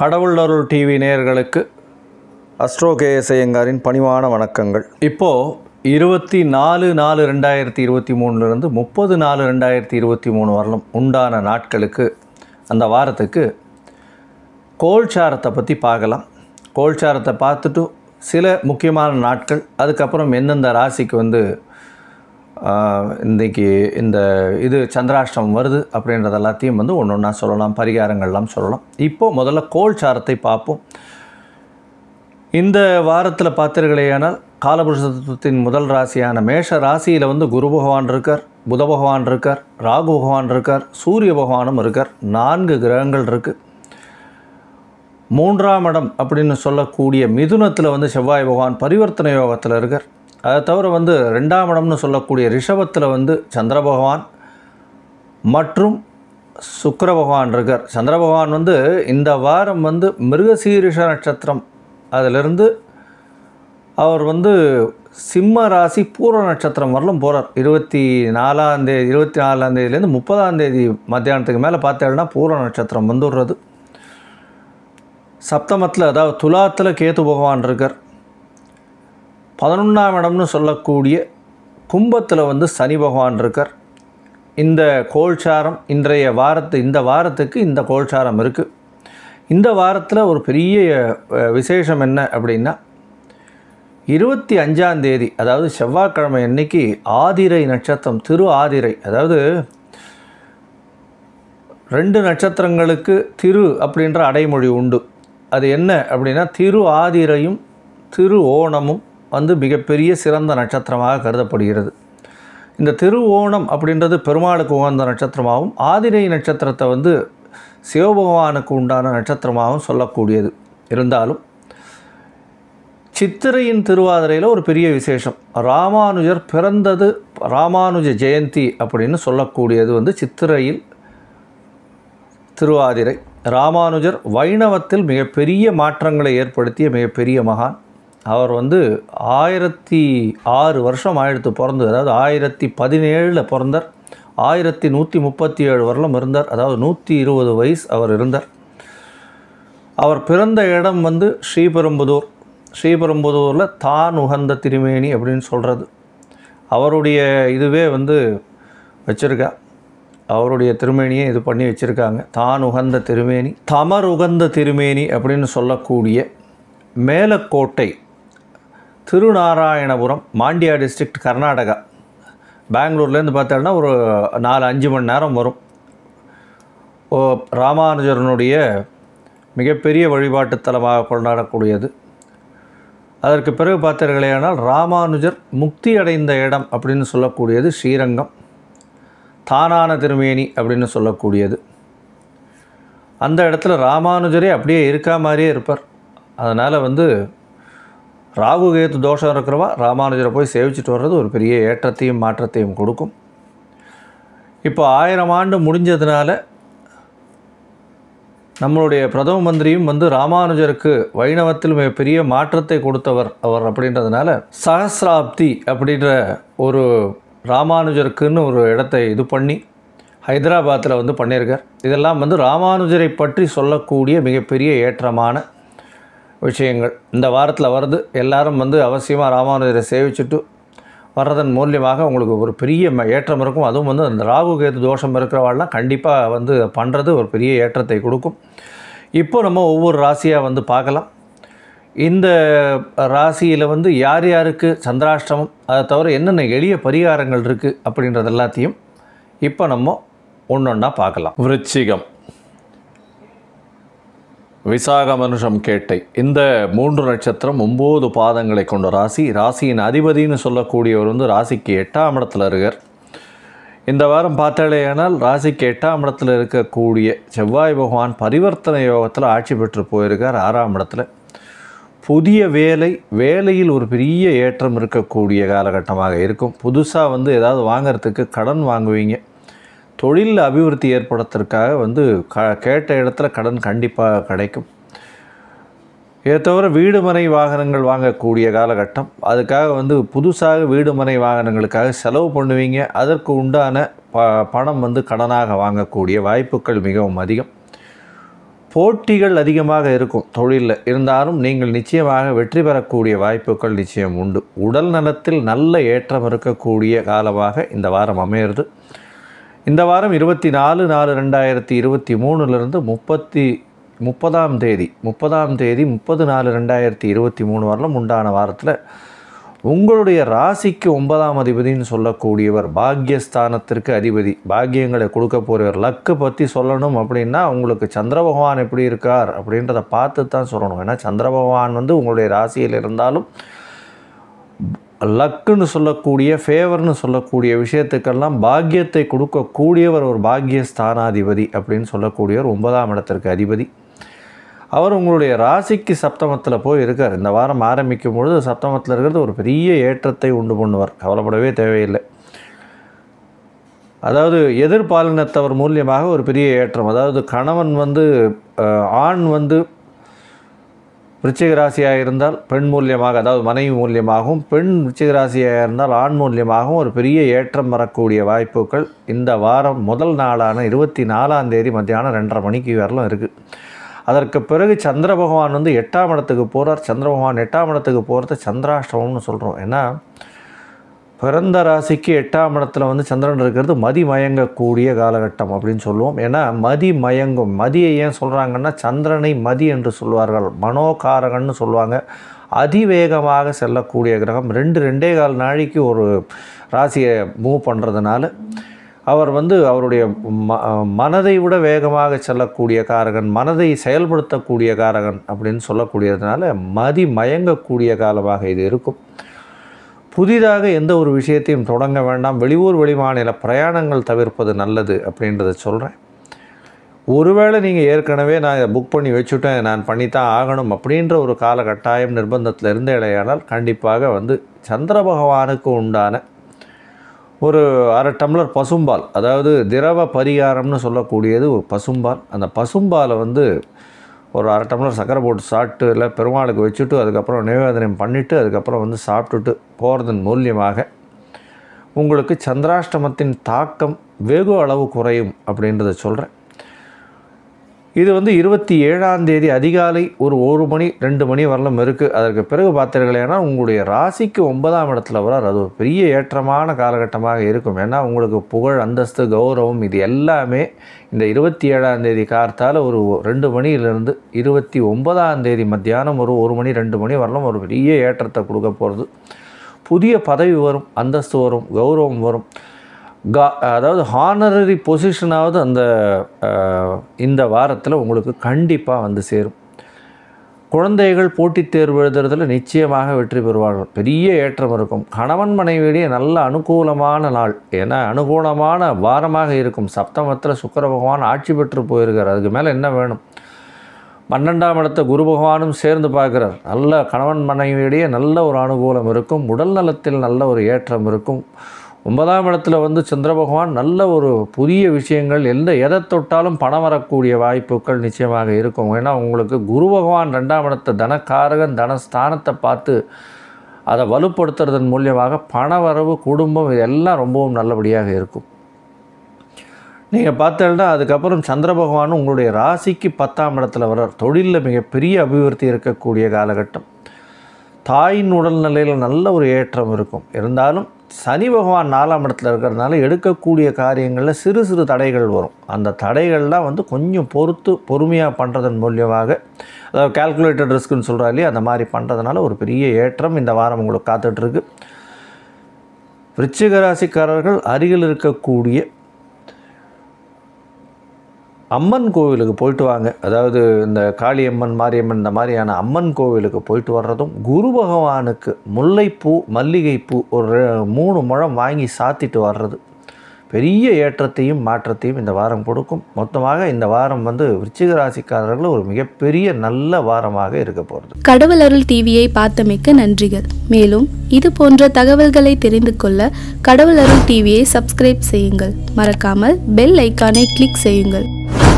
கடவுளருள் TV நேயர்களுக்கு astro ஐயங்காரின் பணிவான வணக்கங்கள் இப்போது இருபத்தி நாலு நாலு ரெண்டாயிரத்தி இருபத்தி மூணுலேருந்து முப்பது நாலு ரெண்டாயிரத்தி இருபத்தி மூணு வரலும் உண்டான நாட்களுக்கு அந்த வாரத்துக்கு கோல்சாரத்தை பற்றி பார்க்கலாம் கோல்சாரத்தை பார்த்துட்டு சில முக்கியமான நாட்கள் அதுக்கப்புறம் எந்தெந்த ராசிக்கு வந்து இன்றைக்கி இந்த இது சந்திராஷ்டம் வருது அப்படின்றது எல்லாத்தையும் வந்து ஒன்று ஒன்றா சொல்லலாம் பரிகாரங்கள்லாம் சொல்லலாம் இப்போது முதல்ல கோல் சாரத்தை பார்ப்போம் இந்த வாரத்தில் பார்த்தீர்களேயானால் காலபுருஷ தத்துவத்தின் முதல் ராசியான மேஷ ராசியில் வந்து குரு பகவான் இருக்கார் புத பகவான் இருக்கார் ராகு பகவான் இருக்கார் சூரிய பகவானும் இருக்கார் நான்கு கிரகங்கள் இருக்குது மூன்றாம் இடம் அப்படின்னு சொல்லக்கூடிய மிதுனத்தில் வந்து செவ்வாய் பகவான் பரிவர்த்தனை யோகத்தில் இருக்கார் அதை தவிர வந்து ரெண்டாம் இடம்னு சொல்லக்கூடிய ரிஷபத்தில் வந்து சந்திர பகவான் மற்றும் சுக்கர பகவான் இருக்கார் சந்திர பகவான் வந்து இந்த வாரம் வந்து மிருகசீரிஷ நட்சத்திரம் அதிலிருந்து அவர் வந்து சிம்ம ராசி பூர்வ நட்சத்திரம் வரலும் போகிறார் இருபத்தி நாலாந்தேதி இருபத்தி நாலாந்தேதியிலேருந்து முப்பதாந்தேதி மத்தியானத்துக்கு மேலே பார்த்தேன்னா பூர்வ நட்சத்திரம் வந்துடுறது சப்தமத்தில் அதாவது துலாத்தில் கேத்து பகவான் இருக்கார் பதினொன்றாம் இடம்னு சொல்லக்கூடிய கும்பத்தில் வந்து சனி பகவான் இருக்கார் இந்த கோல்சாரம் இன்றைய வாரத்து இந்த வாரத்துக்கு இந்த கோல்சாரம் இருக்குது இந்த வாரத்தில் ஒரு பெரிய விசேஷம் என்ன அப்படின்னா இருபத்தி அஞ்சாம் தேதி அதாவது செவ்வாய்க்கிழமை அன்னைக்கு ஆதிரை நட்சத்திரம் திரு ஆதிரை அதாவது ரெண்டு நட்சத்திரங்களுக்கு திரு அப்படின்ற அடைமொழி உண்டு அது என்ன அப்படின்னா திரு ஆதிரையும் திரு ஓணமும் வந்து மிகப்பெரிய சிறந்த நட்சத்திரமாக கருதப்படுகிறது இந்த திருவோணம் அப்படின்றது பெருமாளுக்கு உகந்த நட்சத்திரமாகவும் ஆதிரை நட்சத்திரத்தை வந்து சிவபகவானுக்கு உண்டான நட்சத்திரமாகவும் சொல்லக்கூடியது இருந்தாலும் சித்திரையின் திருவாதிரையில் ஒரு பெரிய விசேஷம் ராமானுஜர் பிறந்தது ராமானுஜ ஜெயந்தி அப்படின்னு சொல்லக்கூடியது வந்து சித்திரையில் திருவாதிரை ராமானுஜர் வைணவத்தில் மிகப்பெரிய மாற்றங்களை ஏற்படுத்திய மிகப்பெரிய மகான் அவர் வந்து ஆயிரத்தி ஆறு வருஷம் ஆயிரத்து பிறந்து அதாவது ஆயிரத்தி பதினேழில் பிறந்தார் ஆயிரத்தி நூற்றி முப்பத்தி ஏழு வருடம் இருந்தார் அதாவது நூற்றி இருபது வயசு அவர் இருந்தார் அவர் பிறந்த இடம் வந்து ஸ்ரீபெரும்புதூர் ஸ்ரீபெரும்புதூரில் தான் உகந்த திருமேனி அப்படின்னு சொல்கிறது அவருடைய இதுவே வந்து வச்சுருக்கா அவருடைய திருமேனியை இது பண்ணி வச்சுருக்காங்க தான் உகந்த திருமேனி தமர் உகந்த திருமேனி அப்படின்னு சொல்லக்கூடிய மேலக்கோட்டை திருநாராயணபுரம் மாண்டியா டிஸ்ட்ரிக்ட் கர்நாடகா பெங்களூர்லேருந்து பார்த்தோன்னா ஒரு நாலு அஞ்சு மணி நேரம் வரும் ஓ ராமானுஜரனுடைய மிகப்பெரிய வழிபாட்டு தலமாக கொண்டாடக்கூடியது அதற்கு பிறகு பார்த்தீர்களே ஆனால் ராமானுஜர் முக்தி அடைந்த இடம் அப்படின்னு சொல்லக்கூடியது ஸ்ரீரங்கம் தானான திருமேனி அப்படின்னு சொல்லக்கூடியது அந்த இடத்துல ராமானுஜரே அப்படியே இருக்கா மாதிரியே இருப்பார் அதனால் வந்து ராகு கேத்து தோஷம் இருக்கிறவா ராமானுஜரை போய் சேவிச்சுட்டு வர்றது ஒரு பெரிய ஏற்றத்தையும் மாற்றத்தையும் கொடுக்கும் இப்போ ஆயிரம் ஆண்டு முடிஞ்சதுனால நம்மளுடைய பிரதம மந்திரியும் வந்து ராமானுஜருக்கு வைணவத்தில் மிக பெரிய மாற்றத்தை கொடுத்தவர் அவர் அப்படின்றதுனால சஹசிராப்தி அப்படின்ற ஒரு ராமானுஜருக்குன்னு ஒரு இடத்தை இது பண்ணி ஹைதராபாத்தில் வந்து பண்ணியிருக்கார் இதெல்லாம் வந்து ராமானுஜரை பற்றி சொல்லக்கூடிய மிகப்பெரிய ஏற்றமான விஷயங்கள் இந்த வாரத்தில் வருது எல்லாரும் வந்து அவசியமாக ராமானுஜரை சேவிச்சுட்டு வர்றதன் மூலியமாக உங்களுக்கு ஒரு பெரிய ஏற்றம் இருக்கும் அதுவும் வந்து அந்த ராகு கேது தோஷம் இருக்கிறவாள்லாம் கண்டிப்பாக வந்து பண்ணுறது ஒரு பெரிய ஏற்றத்தை கொடுக்கும் இப்போ நம்ம ஒவ்வொரு ராசியாக வந்து பார்க்கலாம் இந்த ராசியில் வந்து யார் யாருக்கு சந்திராஷ்டிரமம் அதை தவிர என்னென்ன எளிய பரிகாரங்கள் இருக்குது அப்படின்றது எல்லாத்தையும் இப்போ நம்ம ஒன்று ஒன்றா பார்க்கலாம் விருச்சிகம் விசாக மனுஷம் கேட்டை இந்த மூன்று நட்சத்திரம் ஒம்பது பாதங்களை கொண்ட ராசி ராசியின் அதிபதினு சொல்லக்கூடியவர் வந்து ராசிக்கு எட்டாம் இடத்துல இருக்கார் இந்த வாரம் பார்த்தாலேயானால் ராசிக்கு எட்டாம் இடத்துல இருக்கக்கூடிய செவ்வாய் பகவான் பரிவர்த்தனை யோகத்தில் ஆட்சி பெற்று போயிருக்கார் ஆறாம் இடத்துல புதிய வேலை வேலையில் ஒரு பெரிய ஏற்றம் இருக்கக்கூடிய காலகட்டமாக இருக்கும் புதுசாக வந்து ஏதாவது வாங்கிறதுக்கு கடன் வாங்குவீங்க தொழில் அபிவிருத்தி ஏற்படுத்துறதுக்காக வந்து க கேட்ட இடத்துல கடன் கண்டிப்பாக கிடைக்கும் இதை தவிர வீடு மனை வாகனங்கள் வாங்கக்கூடிய காலகட்டம் அதுக்காக வந்து புதுசாக வீடு மனை வாகனங்களுக்காக செலவு பண்ணுவீங்க அதற்கு உண்டான ப பணம் வந்து கடனாக வாங்கக்கூடிய வாய்ப்புகள் மிகவும் அதிகம் போட்டிகள் அதிகமாக இருக்கும் தொழிலில் இருந்தாலும் நீங்கள் நிச்சயமாக வெற்றி பெறக்கூடிய வாய்ப்புகள் நிச்சயம் உண்டு உடல் நலத்தில் நல்ல ஏற்றம் இருக்கக்கூடிய காலமாக இந்த வாரம் அமையிறது இந்த வாரம் இருபத்தி நாலு நாலு ரெண்டாயிரத்தி இருபத்தி மூணுலேருந்து முப்பத்தி முப்பதாம் தேதி முப்பதாம் தேதி முப்பது நாலு ரெண்டாயிரத்தி இருபத்தி மூணு வரலும் உண்டான வாரத்தில் உங்களுடைய ராசிக்கு ஒன்பதாம் அதிபதினு சொல்லக்கூடியவர் பாக்யஸ்தானத்திற்கு அதிபதி பாக்கியங்களை கொடுக்க போகிறவர் லக்கு பற்றி சொல்லணும் அப்படின்னா உங்களுக்கு சந்திர பகவான் எப்படி இருக்கார் அப்படின்றத பார்த்து தான் சொல்லணும் ஏன்னா சந்திர பகவான் வந்து உங்களுடைய ராசியில் இருந்தாலும் லக்குன்னு சொல்லக்கூடிய ஃபேவர்னு சொல்லக்கூடிய விஷயத்துக்கெல்லாம் பாக்கியத்தை கொடுக்கக்கூடியவர் ஒரு பாக்கிய ஸ்தானாதிபதி அப்படின்னு சொல்லக்கூடியவர் ஒன்பதாம் இடத்திற்கு அதிபதி அவர் உங்களுடைய ராசிக்கு சப்தமத்தில் போய் இருக்கார் இந்த வாரம் ஆரம்பிக்கும் பொழுது சப்தமத்தில் இருக்கிறது ஒரு பெரிய ஏற்றத்தை உண்டு பண்ணுவார் கவலைப்படவே தேவையில்லை அதாவது எதிர்பாலினத்தவர் மூலியமாக ஒரு பெரிய ஏற்றம் அதாவது கணவன் வந்து ஆண் வந்து விருச்சிக ராசியாக இருந்தால் பெண் மூலியமாக அதாவது மனைவி மூலியமாகவும் பெண் விருச்சிக ராசியாக இருந்தால் ஆண் மூலியமாகவும் ஒரு பெரிய ஏற்றம் வரக்கூடிய வாய்ப்புகள் இந்த வாரம் முதல் நாளான இருபத்தி நாலாம் தேதி மத்தியானம் ரெண்டரை மணிக்கு வரலாம் இருக்குது அதற்கு பிறகு சந்திர பகவான் வந்து எட்டாம் இடத்துக்கு போகிறார் சந்திர பகவான் எட்டாம் இடத்துக்கு போகிறது சந்திராஷ்டமம்னு சொல்கிறோம் ஏன்னா பிறந்த ராசிக்கு எட்டாம் இடத்துல வந்து சந்திரன் இருக்கிறது மதிமயங்கக்கூடிய காலகட்டம் அப்படின்னு சொல்லுவோம் ஏன்னா மதி மயங்கும் மதியை ஏன் சொல்கிறாங்கன்னா சந்திரனை மதி என்று சொல்வார்கள் மனோகாரகன்னு சொல்லுவாங்க அதிவேகமாக செல்லக்கூடிய கிரகம் ரெண்டு ரெண்டே கால் நாளைக்கு ஒரு ராசியை மூவ் பண்ணுறதுனால அவர் வந்து அவருடைய ம மனதை விட வேகமாக செல்லக்கூடிய காரகன் மனதை செயல்படுத்தக்கூடிய காரகன் அப்படின்னு சொல்லக்கூடியதுனால மதி மயங்கக்கூடிய காலமாக இது இருக்கும் புதிதாக எந்த ஒரு விஷயத்தையும் தொடங்க வேண்டாம் வெளியூர் வெளிமாநில பிரயாணங்கள் தவிர்ப்பது நல்லது அப்படின்றத சொல்கிறேன் ஒருவேளை நீங்கள் ஏற்கனவே நான் இதை புக் பண்ணி வச்சுட்டேன் நான் பண்ணித்தான் ஆகணும் அப்படின்ற ஒரு காலகட்டாயம் நிர்பந்தத்தில் இருந்த இடையானால் கண்டிப்பாக வந்து சந்திர பகவானுக்கு உண்டான ஒரு அரை டம்ளர் பசும்பால் அதாவது திரவ பரிகாரம்னு சொல்லக்கூடியது ஒரு பசும்பால் அந்த பசும்பாலை வந்து ஒரு அரை டம்ளர் சர்க்கரை போட்டு சாப்பிட்டு இல்லை பெருமாளுக்கு வச்சுட்டு அதுக்கப்புறம் நிவேதனம் பண்ணிவிட்டு அதுக்கப்புறம் வந்து சாப்பிட்டுட்டு போகிறதன் மூலியமாக உங்களுக்கு சந்திராஷ்டமத்தின் தாக்கம் வெகு அளவு குறையும் அப்படின்றத சொல்கிறேன் இது வந்து இருபத்தி ஏழாம் தேதி அதிகாலை ஒரு ஒரு மணி ரெண்டு மணி வரலும் இருக்குது அதற்கு பிறகு பார்த்தீர்களேனா உங்களுடைய ராசிக்கு ஒன்பதாம் இடத்துல வரார் அது ஒரு பெரிய ஏற்றமான காலகட்டமாக இருக்கும் ஏன்னா உங்களுக்கு புகழ் அந்தஸ்து கௌரவம் இது எல்லாமே இந்த இருபத்தி ஏழாம் தேதி கார்த்தால் ஒரு ரெண்டு மணியிலிருந்து இருபத்தி ஒன்பதாம் தேதி மத்தியானம் ஒரு ஒரு மணி ரெண்டு மணி வரலாம் ஒரு பெரிய ஏற்றத்தை கொடுக்க போகிறது புதிய பதவி வரும் அந்தஸ்து வரும் கௌரவம் வரும் கா அதாவது ஹானரரி பொசிஷனாவது அந்த இந்த வாரத்தில் உங்களுக்கு கண்டிப்பாக வந்து சேரும் குழந்தைகள் போட்டித் தேர்வு எழுதுறதுல நிச்சயமாக வெற்றி பெறுவார்கள் பெரிய ஏற்றம் இருக்கும் கணவன் மனைவியிடையே நல்ல அனுகூலமான நாள் ஏன்னா அனுகூலமான வாரமாக இருக்கும் சப்தமத்தில் சுக்கர பகவான் ஆட்சி பெற்று போயிருக்கார் அதுக்கு மேலே என்ன வேணும் பன்னெண்டாம் இடத்த குரு பகவானும் சேர்ந்து பார்க்குறார் நல்ல கணவன் மனைவியிடையே நல்ல ஒரு அனுகூலம் இருக்கும் உடல் நலத்தில் நல்ல ஒரு ஏற்றம் இருக்கும் ஒன்பதாம் இடத்துல வந்து சந்திர பகவான் நல்ல ஒரு புதிய விஷயங்கள் எந்த எதை தொட்டாலும் பணம் வரக்கூடிய வாய்ப்புகள் நிச்சயமாக இருக்கும் ஏன்னா உங்களுக்கு குரு பகவான் ரெண்டாம் இடத்தை தனக்காரகன் தனஸ்தானத்தை பார்த்து அதை வலுப்படுத்துறதன் மூலியமாக பண வரவு குடும்பம் இதெல்லாம் ரொம்பவும் நல்லபடியாக இருக்கும் நீங்கள் பார்த்தேன்னா அதுக்கப்புறம் சந்திர பகவான் உங்களுடைய ராசிக்கு பத்தாம் இடத்துல வர்றார் தொழிலில் மிகப்பெரிய அபிவிருத்தி இருக்கக்கூடிய காலகட்டம் தாயின் உடல்நிலையில் நல்ல ஒரு ஏற்றம் இருக்கும் இருந்தாலும் சனி பகவான் நாலாம் இடத்துல இருக்கிறதுனால எடுக்கக்கூடிய காரியங்களில் சிறு சிறு தடைகள் வரும் அந்த தடைகள்லாம் வந்து கொஞ்சம் பொறுத்து பொறுமையாக பண்ணுறதன் மூலியமாக அதாவது கேல்குலேட்டட் ரிஸ்க்குன்னு சொல்கிறா இல்லையா அந்த மாதிரி பண்ணுறதுனால ஒரு பெரிய ஏற்றம் இந்த வாரம் உங்களுக்கு காத்துட்ருக்கு விருச்சிக ராசிக்காரர்கள் அருகில் இருக்கக்கூடிய அம்மன் கோவிலுக்கு போயிட்டு வாங்க அதாவது இந்த காளியம்மன் மாரியம்மன் இந்த மாதிரியான அம்மன் கோவிலுக்கு போயிட்டு வர்றதும் குரு பகவானுக்கு முல்லைப்பூ மல்லிகைப்பூ ஒரு மூணு முழம் வாங்கி சாத்திட்டு வர்றது பெரிய ஏற்றத்தையும் மாற்றத்தையும் இந்த வாரம் கொடுக்கும் மொத்தமாக இந்த வாரம் வந்து விருச்சிக ராசிக்காரர்கள் ஒரு மிகப்பெரிய நல்ல வாரமாக இருக்க போகிறது கடவுள் அருள் டிவியை பார்த்தமைக்க நன்றிகள் மேலும் இது போன்ற தகவல்களை தெரிந்து கொள்ள கடவுள் அருள் டிவியை சப்ஸ்கிரைப் செய்யுங்கள் மறக்காமல் பெல் ஐக்கானை கிளிக் செய்யுங்கள்